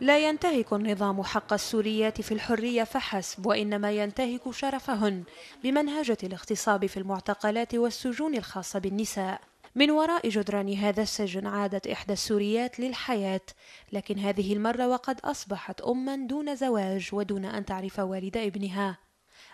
لا ينتهك النظام حق السوريات في الحرية فحسب وإنما ينتهك شرفهن بمنهجة الاغتصاب في المعتقلات والسجون الخاصة بالنساء من وراء جدران هذا السجن عادت إحدى السوريات للحياة لكن هذه المرة وقد أصبحت أما دون زواج ودون أن تعرف والد ابنها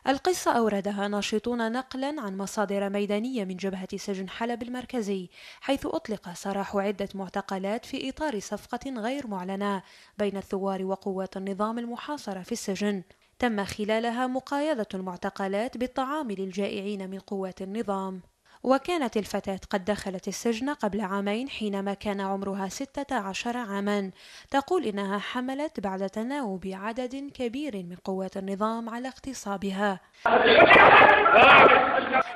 القصة أوردها ناشطون نقلا عن مصادر ميدانية من جبهة سجن حلب المركزي حيث أطلق سراح عدة معتقلات في إطار صفقة غير معلنة بين الثوار وقوات النظام المحاصرة في السجن تم خلالها مقايضة المعتقلات بالطعام للجائعين من قوات النظام وكانت الفتاة قد دخلت السجن قبل عامين حينما كان عمرها 16 عاما تقول إنها حملت بعد تناوب عدد كبير من قوات النظام على اغتصابها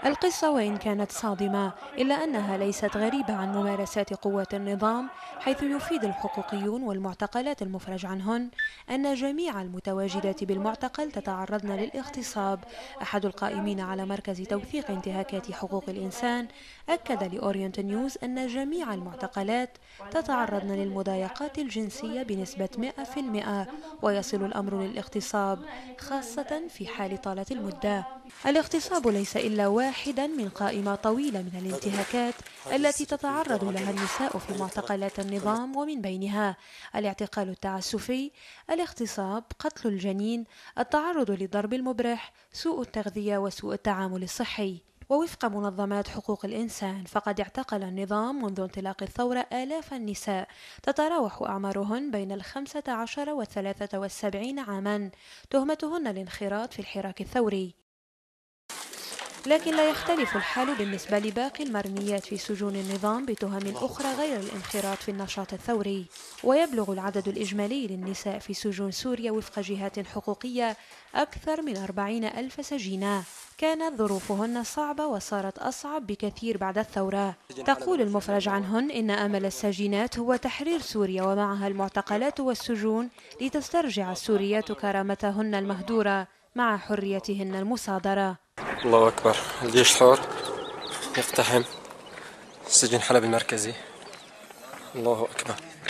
القصة وإن كانت صادمة إلا أنها ليست غريبة عن ممارسات قوات النظام حيث يفيد الحقوقيون والمعتقلات المفرج عنهن أن جميع المتواجدات بالمعتقل تتعرضن للاغتصاب أحد القائمين على مركز توثيق انتهاكات حقوق الإنسان الإنسان أكد لأورينت نيوز أن جميع المعتقلات تتعرضن للمضايقات الجنسية بنسبة 100% ويصل الأمر للاغتصاب خاصة في حال طالة المدة الاغتصاب ليس إلا واحدا من قائمة طويلة من الانتهاكات التي تتعرض لها النساء في معتقلات النظام ومن بينها الاعتقال التعسفي الاغتصاب قتل الجنين التعرض للضرب المبرح سوء التغذية وسوء التعامل الصحي ووفق منظمات حقوق الإنسان فقد اعتقل النظام منذ انطلاق الثورة آلاف النساء تتراوح أعمارهن بين الخمسة عشر والثلاثة والسبعين عاما تهمتهن الانخراط في الحراك الثوري لكن لا يختلف الحال بالنسبة لباقي المرميات في سجون النظام بتهم أخرى غير الانخراط في النشاط الثوري ويبلغ العدد الإجمالي للنساء في سجون سوريا وفق جهات حقوقية أكثر من 40 ألف سجينة كانت ظروفهن صعبة وصارت أصعب بكثير بعد الثورة تقول المفرج عنهن إن أمل السجينات هو تحرير سوريا ومعها المعتقلات والسجون لتسترجع السوريات كرامتهن المهدورة مع حريتهن المصادرة الله أكبر الجيش الحر يقتحم سجن حلب المركزي الله أكبر